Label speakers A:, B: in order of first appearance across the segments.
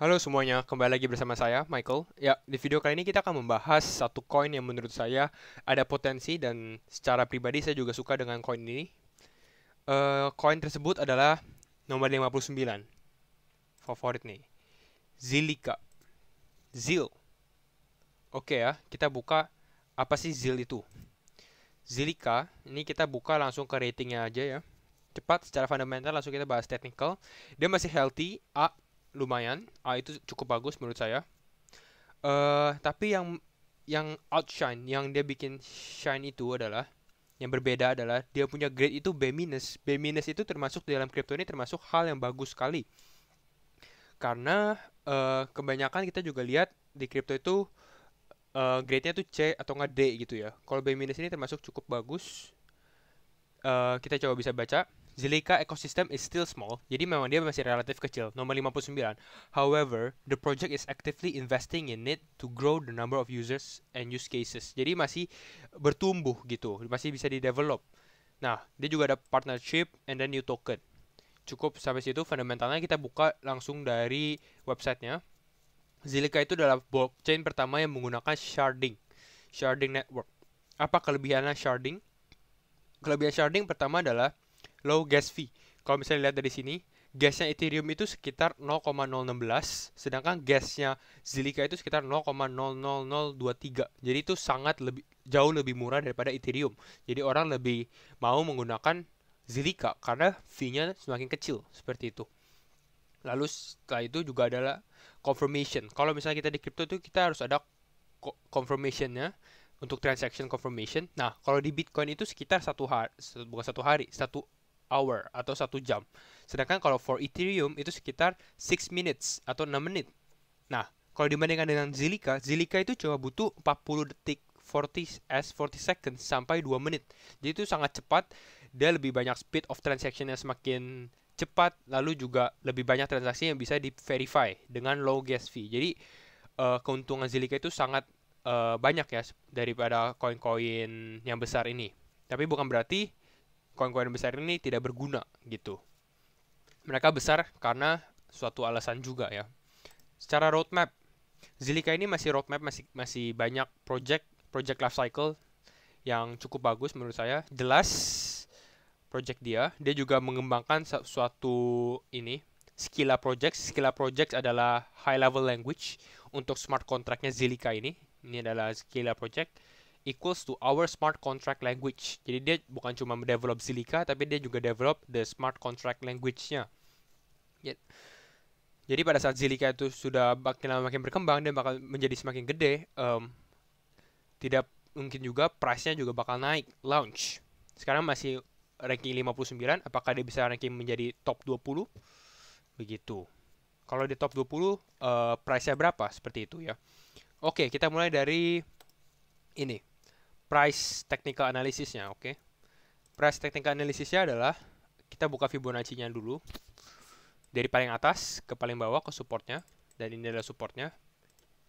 A: Halo semuanya, kembali lagi bersama saya, Michael. Ya, di video kali ini kita akan membahas satu koin yang menurut saya ada potensi dan secara pribadi saya juga suka dengan koin ini. Eh, koin uh, tersebut adalah nomor 59. Favorit nih. Zilika. Zil. Oke okay ya, kita buka apa sih Zil itu. Zilika, ini kita buka langsung ke ratingnya aja ya. Cepat, secara fundamental langsung kita bahas technical. Dia masih healthy, A, lumayan. A ah, itu cukup bagus menurut saya. Uh, tapi yang yang outshine, yang dia bikin shine itu adalah yang berbeda adalah dia punya grade itu B minus. B minus itu termasuk di dalam kripto ini termasuk hal yang bagus sekali. Karena uh, kebanyakan kita juga lihat di kripto itu uh, grade-nya tuh C atau nggak D gitu ya. Kalau B minus ini termasuk cukup bagus. Uh, kita coba bisa baca. Zilika ecosystem is still small, jadi memang dia masih relatif kecil, nomor 59. However, the project is actively investing in it to grow the number of users and use cases. Jadi masih bertumbuh gitu, masih bisa di-develop. Nah, dia juga ada partnership and then new token. Cukup sampai situ, fundamentalnya kita buka langsung dari websitenya. Zilika itu adalah blockchain pertama yang menggunakan sharding, sharding network. Apa kelebihannya sharding? Kelebihan sharding pertama adalah low gas fee. Kalau misalnya lihat dari sini, gasnya Ethereum itu sekitar 0,016, sedangkan gasnya Zilliqa itu sekitar 0,00023. Jadi itu sangat lebih jauh lebih murah daripada Ethereum. Jadi orang lebih mau menggunakan Zilliqa karena fee-nya semakin kecil seperti itu. Lalu setelah itu juga adalah confirmation. Kalau misalnya kita di crypto itu kita harus ada confirmation-nya untuk transaction confirmation. Nah, kalau di Bitcoin itu sekitar satu hari, bukan satu hari, satu hour atau satu jam. Sedangkan kalau for Ethereum itu sekitar 6 minutes atau 6 menit. Nah, kalau dibandingkan dengan Zilliqa, Zilliqa itu cuma butuh 40 detik 40 s 40 seconds sampai 2 menit. Jadi itu sangat cepat dan lebih banyak speed of transaction yang semakin cepat lalu juga lebih banyak transaksi yang bisa di-verify dengan low gas fee. Jadi uh, keuntungan Zilliqa itu sangat uh, banyak ya daripada koin-koin yang besar ini. Tapi bukan berarti koin-koin besar ini tidak berguna gitu. Mereka besar karena suatu alasan juga ya. Secara roadmap, Zilika ini masih roadmap masih masih banyak project project life cycle yang cukup bagus menurut saya. Jelas project dia, dia juga mengembangkan suatu ini Skila Project. Skila Project adalah high level language untuk smart contractnya Zilika ini. Ini adalah Skila Project equals to our smart contract language. Jadi dia bukan cuma develop Silica, tapi dia juga develop the smart contract language-nya. Ya. Jadi pada saat Silica itu sudah makin lama makin berkembang, dan bakal menjadi semakin gede. Um, tidak mungkin juga price-nya juga bakal naik. Launch. Sekarang masih ranking 59, apakah dia bisa ranking menjadi top 20? Begitu. Kalau di top 20, uh, eh, price-nya berapa? Seperti itu ya. Oke, kita mulai dari ini price technical analysisnya, oke? Okay? Price technical analysisnya adalah kita buka Fibonacci-nya dulu dari paling atas ke paling bawah ke supportnya dan ini adalah supportnya.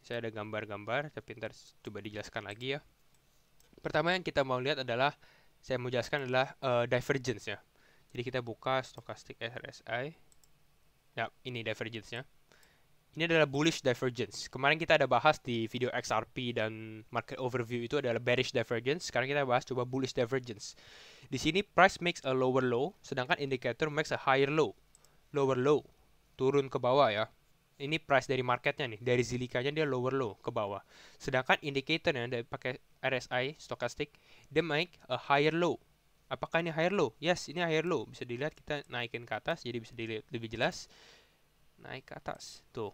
A: Saya ada gambar-gambar, tapi ntar coba dijelaskan lagi ya. Pertama yang kita mau lihat adalah saya mau jelaskan adalah uh, eh, divergence ya. Jadi kita buka stochastic RSI. Ya, ini divergence-nya. Ini adalah bullish divergence. Kemarin kita ada bahas di video XRP dan market overview itu adalah bearish divergence. Sekarang kita bahas coba bullish divergence. Di sini price makes a lower low, sedangkan indicator makes a higher low. Lower low, turun ke bawah ya. Ini price dari marketnya nih, dari zilikanya dia lower low ke bawah. Sedangkan indicator yang pakai RSI stokastik, dia make a higher low. Apakah ini higher low? Yes, ini higher low. Bisa dilihat kita naikin ke atas, jadi bisa dilihat lebih jelas. Naik ke atas, tuh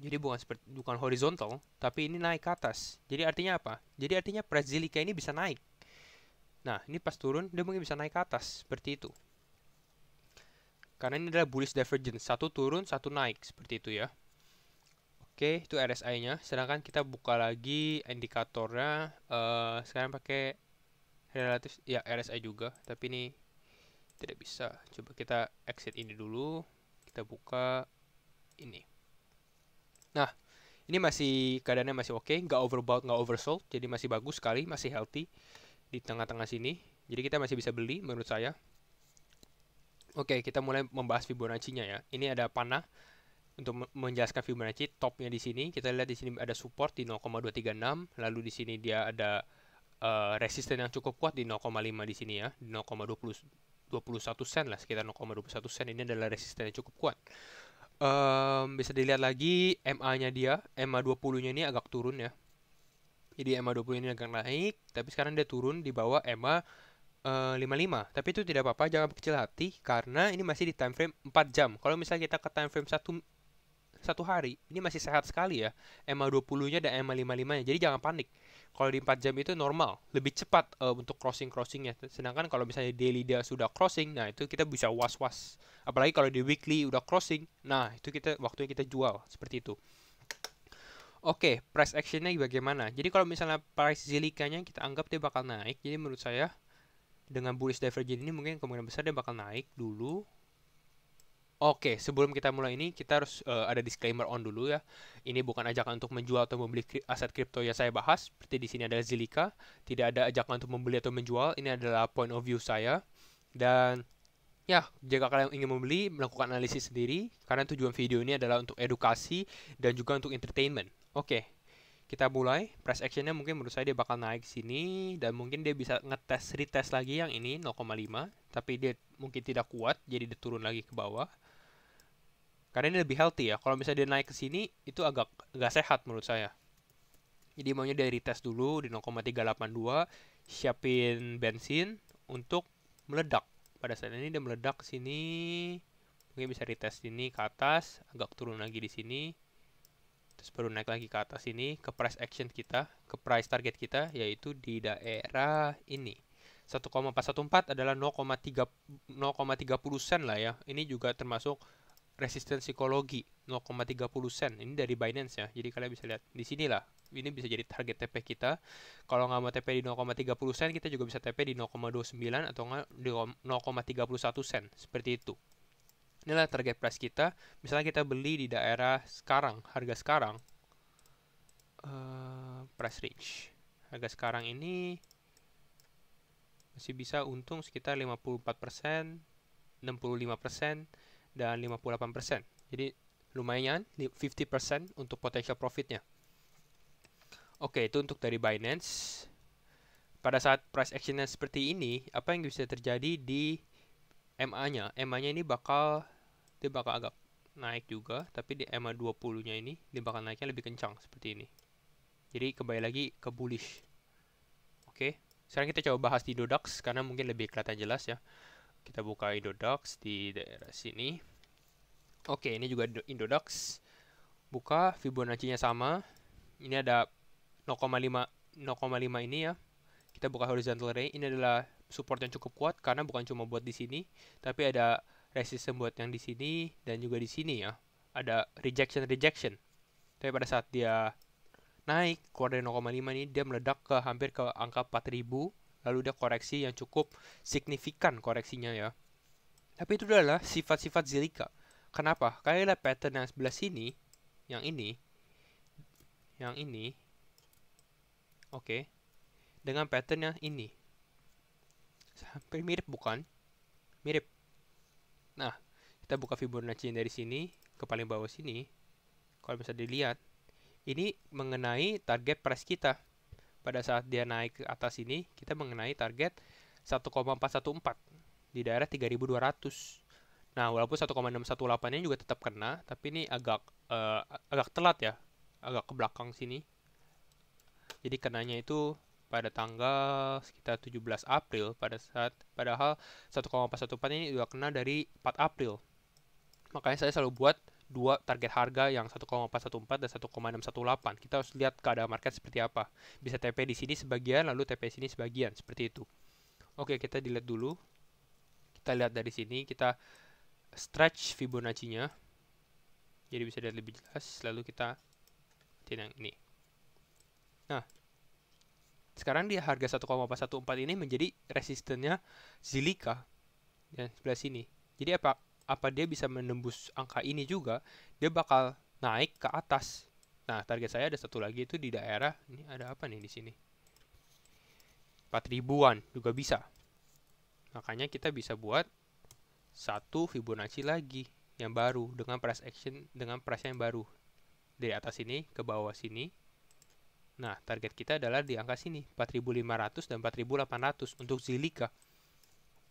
A: jadi bukan seperti bukan horizontal, tapi ini naik ke atas. Jadi artinya apa? Jadi artinya Brazilica ini bisa naik. Nah, ini pas turun dia mungkin bisa naik ke atas seperti itu. Karena ini adalah bullish divergence, satu turun, satu naik seperti itu ya. Oke, itu RSI-nya. Sedangkan kita buka lagi indikatornya uh, sekarang pakai relatif ya RSI juga, tapi ini tidak bisa. Coba kita exit ini dulu. Kita buka ini. Nah, ini masih keadaannya masih oke, okay, nggak overbought, nggak oversold, jadi masih bagus sekali, masih healthy di tengah-tengah sini. Jadi kita masih bisa beli menurut saya. Oke, okay, kita mulai membahas Fibonacci-nya ya. Ini ada panah untuk menjelaskan Fibonacci topnya di sini. Kita lihat di sini ada support di 0,236, lalu di sini dia ada uh, resisten yang cukup kuat di 0,5 di sini ya, di 0,20 sen lah, sekitar 0,21 sen ini adalah resisten yang cukup kuat um, bisa dilihat lagi MA-nya dia, MA 20-nya ini agak turun ya. Jadi MA 20 ini agak naik, tapi sekarang dia turun di bawah MA uh, 55. Tapi itu tidak apa-apa, jangan kecil hati karena ini masih di time frame 4 jam. Kalau misalnya kita ke time frame 1 satu hari, ini masih sehat sekali ya. MA 20-nya dan MA 55-nya. Jadi jangan panik kalau di 4 jam itu normal lebih cepat uh, untuk crossing crossingnya sedangkan kalau misalnya daily dia sudah crossing nah itu kita bisa was was apalagi kalau di weekly udah crossing nah itu kita waktunya kita jual seperti itu Oke, okay, price actionnya bagaimana? Jadi kalau misalnya price zilikanya kita anggap dia bakal naik, jadi menurut saya dengan bullish divergence ini mungkin kemungkinan besar dia bakal naik dulu Oke, sebelum kita mulai ini, kita harus uh, ada disclaimer on dulu ya. Ini bukan ajakan untuk menjual atau membeli kri aset kripto yang saya bahas. Seperti di sini adalah Zilika. Tidak ada ajakan untuk membeli atau menjual. Ini adalah point of view saya. Dan ya, jika kalian ingin membeli, melakukan analisis sendiri. Karena tujuan video ini adalah untuk edukasi dan juga untuk entertainment. Oke, kita mulai. Price actionnya mungkin menurut saya dia bakal naik sini. Dan mungkin dia bisa ngetes, retest lagi yang ini 0,5. Tapi dia mungkin tidak kuat, jadi dia turun lagi ke bawah karena ini lebih healthy ya. Kalau misalnya dia naik ke sini, itu agak gak sehat menurut saya. Jadi maunya dari tes dulu di 0,382, siapin bensin untuk meledak. Pada saat ini dia meledak ke sini. Mungkin bisa retest sini ke atas, agak turun lagi di sini. Terus baru naik lagi ke atas ini ke price action kita, ke price target kita yaitu di daerah ini. 1,414 adalah 0,3 0,30 sen lah ya. Ini juga termasuk resisten psikologi 0,30 sen. Ini dari Binance ya. Jadi kalian bisa lihat di sinilah. Ini bisa jadi target TP kita. Kalau nggak mau TP di 0,30 sen, kita juga bisa TP di 0,29 atau nggak di 0,31 sen. Seperti itu. Inilah target price kita. Misalnya kita beli di daerah sekarang, harga sekarang. Uh, price range. Harga sekarang ini masih bisa untung sekitar 54%, persen, 65%, persen dan 58%. Jadi lumayan 50% kan? untuk potential profitnya. Oke, itu untuk dari Binance. Pada saat price actionnya seperti ini, apa yang bisa terjadi di MA-nya? MA-nya ini bakal dia bakal agak naik juga, tapi di MA 20-nya ini dia bakal naiknya lebih kencang seperti ini. Jadi kembali lagi ke bullish. Oke. Sekarang kita coba bahas di Dodax karena mungkin lebih kelihatan jelas ya. Kita buka Indodocs di daerah sini. Oke, ini juga Indodocs. Buka, Fibonacci-nya sama. Ini ada 0,5 0,5 ini ya. Kita buka horizontal array. Ini adalah support yang cukup kuat karena bukan cuma buat di sini, tapi ada resistance buat yang di sini dan juga di sini ya. Ada rejection rejection. Tapi pada saat dia naik keluar dari 0,5 ini dia meledak ke hampir ke angka 4000 lalu dia koreksi yang cukup signifikan koreksinya ya. Tapi itu adalah sifat-sifat zilika. Kenapa? Kalian lihat pattern yang sebelah sini, yang ini, yang ini, oke, okay, dengan pattern yang ini. Hampir mirip bukan? Mirip. Nah, kita buka Fibonacci dari sini ke paling bawah sini. Kalau bisa dilihat, ini mengenai target price kita pada saat dia naik ke atas ini kita mengenai target 1,414 di daerah 3200. Nah, walaupun 1,618 ini juga tetap kena, tapi ini agak uh, agak telat ya, agak ke belakang sini. Jadi kenanya itu pada tanggal sekitar 17 April pada saat padahal 1,414 ini sudah kena dari 4 April. Makanya saya selalu buat dua target harga yang 1,414 dan 1,618. Kita harus lihat keadaan market seperti apa. Bisa TP di sini sebagian, lalu TP di sini sebagian, seperti itu. Oke, kita dilihat dulu. Kita lihat dari sini, kita stretch Fibonacci-nya. Jadi bisa lihat lebih jelas, lalu kita yang ini. Nah, sekarang dia harga 1,414 ini menjadi resistennya Zilika dan ya, sebelah sini. Jadi apa apa dia bisa menembus angka ini juga, dia bakal naik ke atas. Nah, target saya ada satu lagi itu di daerah ini ada apa nih di sini? 4000-an juga bisa. Makanya kita bisa buat satu Fibonacci lagi yang baru dengan price action dengan price yang baru dari atas sini ke bawah sini. Nah, target kita adalah di angka sini 4500 dan 4800 untuk Zilika.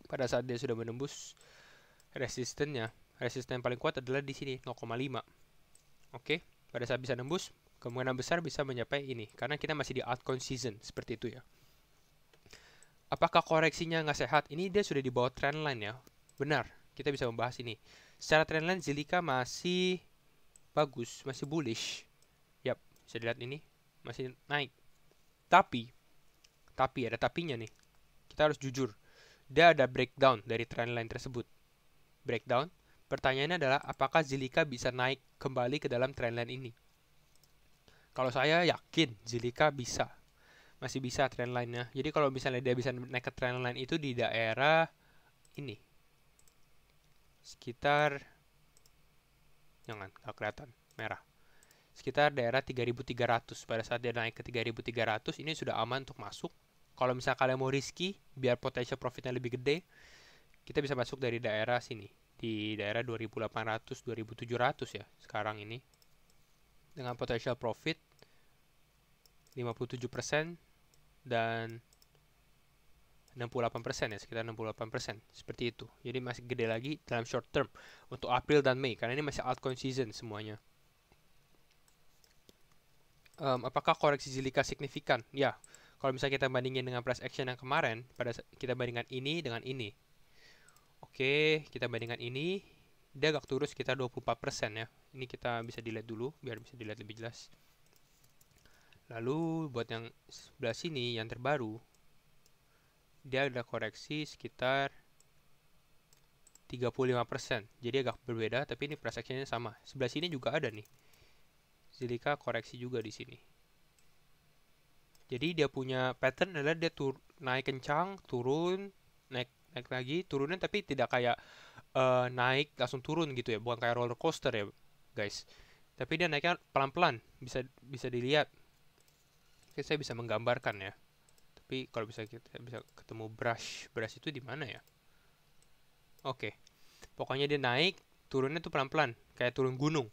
A: Pada saat dia sudah menembus resistennya. Resisten yang paling kuat adalah di sini 0,5. Oke, okay? pada saat bisa nembus, kemungkinan besar bisa mencapai ini karena kita masih di altcoin season seperti itu ya. Apakah koreksinya nggak sehat? Ini dia sudah di bawah trendline ya. Benar, kita bisa membahas ini. Secara trendline Zilika masih bagus, masih bullish. Yap, bisa dilihat ini masih naik. Tapi tapi ada tapinya nih. Kita harus jujur. Dia ada breakdown dari trendline tersebut breakdown, pertanyaannya adalah apakah Zilika bisa naik kembali ke dalam trendline ini? Kalau saya yakin Zilika bisa. Masih bisa trendline-nya. Jadi kalau misalnya dia bisa naik ke trendline itu di daerah ini. Sekitar jangan, nggak kelihatan, merah. Sekitar daerah 3300. Pada saat dia naik ke 3300 ini sudah aman untuk masuk. Kalau misalnya kalian mau riski biar potensial profitnya lebih gede, kita bisa masuk dari daerah sini di daerah 2800 2700 ya sekarang ini dengan potential profit 57% dan 68% ya sekitar 68% seperti itu jadi masih gede lagi dalam short term untuk April dan Mei karena ini masih altcoin season semuanya um, apakah koreksi jilika signifikan ya kalau misalnya kita bandingin dengan price action yang kemarin pada kita bandingkan ini dengan ini Oke, kita bandingkan ini. Dia agak turun sekitar 24% ya. Ini kita bisa dilihat dulu biar bisa dilihat lebih jelas. Lalu buat yang sebelah sini yang terbaru dia ada koreksi sekitar 35%. Jadi agak berbeda tapi ini prosesnya sama. Sebelah sini juga ada nih. Silika koreksi juga di sini. Jadi dia punya pattern adalah dia tur naik kencang, turun, naik naik lagi turunnya tapi tidak kayak uh, naik langsung turun gitu ya bukan kayak roller coaster ya guys tapi dia naiknya pelan-pelan bisa bisa dilihat Oke, saya bisa menggambarkan ya tapi kalau bisa kita bisa ketemu brush brush itu di mana ya oke pokoknya dia naik turunnya tuh pelan-pelan kayak turun gunung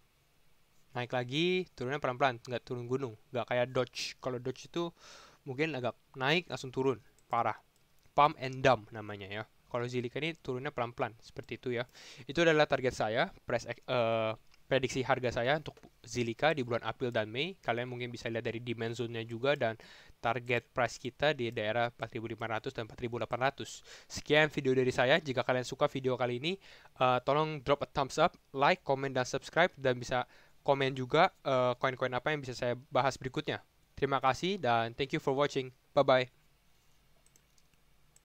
A: naik lagi turunnya pelan-pelan nggak turun gunung nggak kayak dodge kalau dodge itu mungkin agak naik langsung turun parah pump and dump namanya ya. Kalau Zilliqa ini turunnya pelan-pelan seperti itu ya. Itu adalah target saya, press uh, prediksi harga saya untuk Zilliqa di bulan April dan Mei. Kalian mungkin bisa lihat dari demand zone-nya juga dan target price kita di daerah 4500 dan 4800. Sekian video dari saya. Jika kalian suka video kali ini, uh, tolong drop a thumbs up, like, comment dan subscribe dan bisa komen juga eh, koin-koin uh, apa yang bisa saya bahas berikutnya. Terima kasih dan thank you for watching. Bye bye.